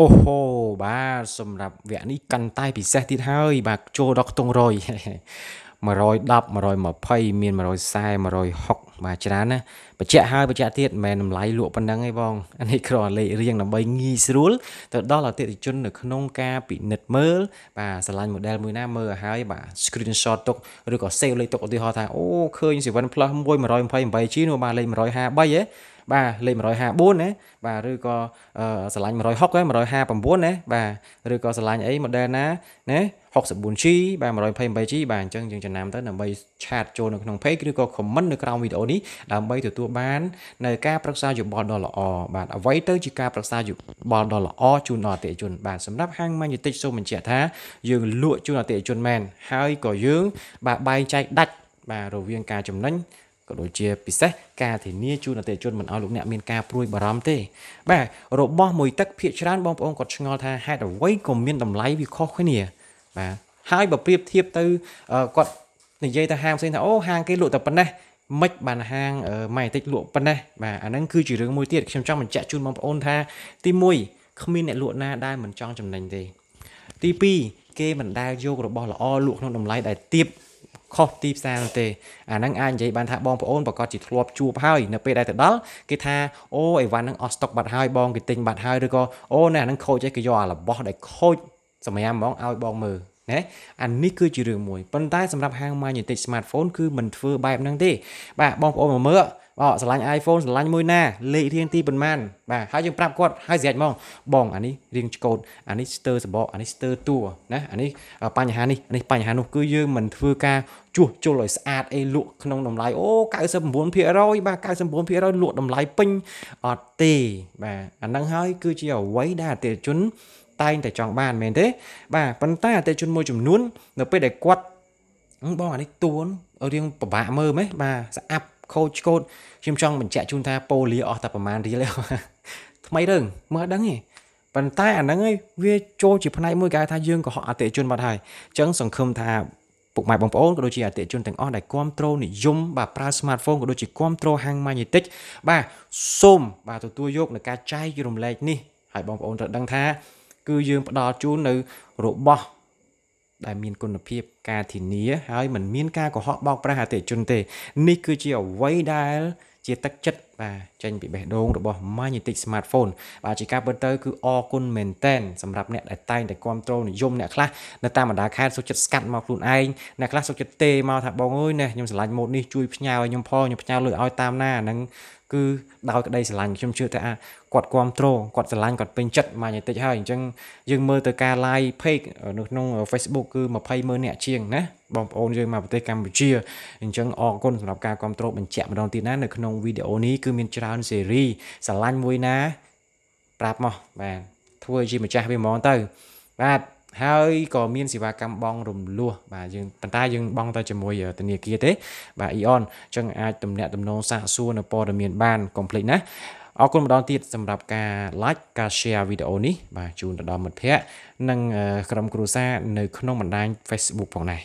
អូហូបាទសម្រាប់វគ្គនេះកាន់តែពិសេសទៀតហើយ បាទចូលដល់ខ្ទង់100 110 120មាន140 160បាទច្រើនណាបច្ចៈហើយបច្ចៈទៀតមិនមែនតម្លៃលក់ប៉ុណ្ណឹងទេបងនេះគ្រាន់លេខរៀងដើម្បីងាយស្រួលទៅដល់អតិថិជននៅក្នុងការពិនិត្យមើលបាទឆ្លាញ់ model មួយណាមើលឲ្យហើយបាទ screenshot ទុកឬក៏ save លេខទុកឧទាហរណ៍ថាអូឃើញ7 plus 1 128G នោះបាទលេខ153ហ៎បាទលេខ154ណាបាទឬក៏ស្រឡាញ់160 159ណាបាទឬក៏ស្រឡាញ់អី model ណាណា 64G បាទ 128G បាទអញ្ចឹងយើងចំណាំទៅដើម្បីឆាតចូលនៅក្នុង page ឬក៏ comment នៅក្រោមវីដេអូនេះដើម្បីទទួលបាននៅការប្រឹក្សាយោបល់ដ៏ល្អបាទអ្វីទៅជាការប្រឹក្សាយោបល់ដ៏ល្អជូនដល់អតិថិជនបាទសម្រាប់ហាង Magnetic សូមបញ្ជាក់ថាយើងលក់ជូនអតិថិជនមែនហើយក៏យើង បាទបែងចែកដាច់បាទរវាងការចំណេញក៏ដូចជាពិសេសការធានាជូនអតិថិជនមិនឲ្យលោកអ្នកមានការព្រួយបារម្ភទេបាទរបស់មួយទឹកភាកច្រើនបងប្អូនគាត់ឆ្ងល់ថាហេតុអ្វីក៏មានតម្លៃវាខុសគ្នាបាទហើយបើប្រៀបធៀបទៅគាត់និយាយទៅហាងផ្សេងថាអូហាងគេលក់តែប៉ុណ្ណេះមិនបានហាងម៉ៃតិចលក់ប៉ុណ្ណេះបាទអាហ្នឹងគឺជារឿងមួយទៀតខ្ញុំចង់បញ្ជាក់ជូនបងប្អូនថា ទី1គ្មានអ្នកលក់ណាដែលមិនចង់ចំណេញទេទី2គេមិនដែលយករបស់ល្អលក់ក្នុងតម្លៃដែលទាបខុសទីផ្សារនោះទេអាហ្នឹងអាចនិយាយបានថាបងប្អូនប្រកាសជាធ្លាប់ជួបហើយនៅពេលដែលទៅដល់គេថាអូអីវ៉ាន់ហ្នឹងអស់ស្តុកបាត់ហើយបងគេទិញបាត់ហើយឬក៏អូនេះអាហ្នឹងខូចអីគេយកអារបស់ដែលខូចសម្រាប់ហ្មងឲ្យបងមើលណាអានេះគឺជារឿងមួយប៉ុន្តែសម្រាប់ហាង Magnetic Smartphone គឺមិនធ្វើបែបហ្នឹងទេបាទបងប្អូនមកមើលបាទស្រឡាញ់ iPhone ស្រឡាញ់មួយណាលេខរៀងទីប៉ុន្មានបាទហើយយើងប្រាប់គាត់ហើយស្រេចហ្មងបងអានេះរៀងឆ្កូតអានេះស្ទើសបកអានេះស្ទើតួណាអានេះបញ្ហានេះអានេះបញ្ហានោះគឺយើងមិនធ្វើការជួសជុលឲ្យស្អាតអីលក់ក្នុងតម្លៃអូ99%បាទ99%លក់តម្លៃពេញអត់ទេបាទអាហ្នឹងហើយគឺជាអ្វីដែលអតិថិជនតែងតែចង់បានមែនទេ បាទប៉ុន្តែអតិជនមួយចំនួន នៅពេលដែលគាត់បងអានេះទួនរៀងពិបាកមើលហ្មងបាទស្អាប់ខូចឆ្កូតខ្ញុំចង់បញ្ជាក់ជូនថាប៉ូលីអស់តែប្រហែលរៀលឯងថ្មីរឿងមើលដឹងទេប៉ុន្តែអាហ្នឹងឯងវាចូលជាផ្នែកមួយគេថាយើងកុហកអតិជនបាត់ហើយអញ្ចឹងសង្ឃឹមថាពុកម៉ែបងប្អូនក៏ដូចជាអតិជនទាំងអស់ដែលគ្រប់គ្រងនិយមបាទប្រើ smartphone ក៏ដូចជាគ្រប់គ្រងហាង magnetic បាទសូមបាទទទួលយកនឹងការចែករំលែកនេះហើយបងប្អូនត្រូវដឹងថាគឺយើងផ្ដល់ជូននៅរបស់ដែលមានគុណភាព ការធានា ហើយមិនមាន ការកុហកបោកប្រាស់អតិថិជនទេ នេះគឺជាអ្វីដែល ជាទឹកចិត្តបាទចេញពីបេះដូងរបស់ Magnetic Smartphone បាទជាការពិតទៅគឺអរគុណមែនតែនសម្រាប់អ្នកដែលតែងតែគ្រប់គ្រងនិយមអ្នកខ្លះនៅតាមបណ្ដាខេត្តសុខចិត្តស្កាត់មកខ្លួនឯងអ្នកខ្លះសុខចិត្តទេមកថាបងអើយណែខ្ញុំស្រឡាញ់ម៉ូតនេះជួយផ្ញើឲ្យខ្ញុំផងខ្ញុំផ្ញើលុយឲ្យតាមណាហ្នឹងគឺដោយក្តីស្រឡាញ់ខ្ញុំជឿថាគាត់គ្រប់គ្រងគាត់ស្រឡាញ់គាត់ពេញចិត្ត Magnetic ហើយអញ្ចឹងយើងមើលទៅការ live page នៅក្នុង Facebook គឺ200,000អ្នកជាងណាបងប្អូនយើងមកប្រទេសកម្ពុជាអញ្ចឹងអរគុណសម្រាប់ការគ្រប់គ្រងបញ្ជាក់ម្ដងទៀតណានៅក្នុងវីដេអូនេះគឺមានច្រើនស៊េរីស្រឡាញ់មួយណាប្រាប់មកបាទធ្វើជាម្ចាស់វាហ្មងទៅ បាទហើយក៏មានសេវាកម្មបង រំលោះបាទយើងប៉ុន្តែយើងបងទៅជាមួយធនាគារទេបាទ Eon អញ្ចឹងអាចទំនាក់ទំនងសាកសួរនៅព័ត៌មានបានកុំភ្លេចណាអរគុណម្ដងទៀតសម្រាប់ការ like ការ share វីដេអូនេះបាទជូនទៅដល់មិត្តភ័ក្តិនិង ក្រុមគ្រួសារនៅក្នុងបណ្ដាញ Facebook ផងដែរ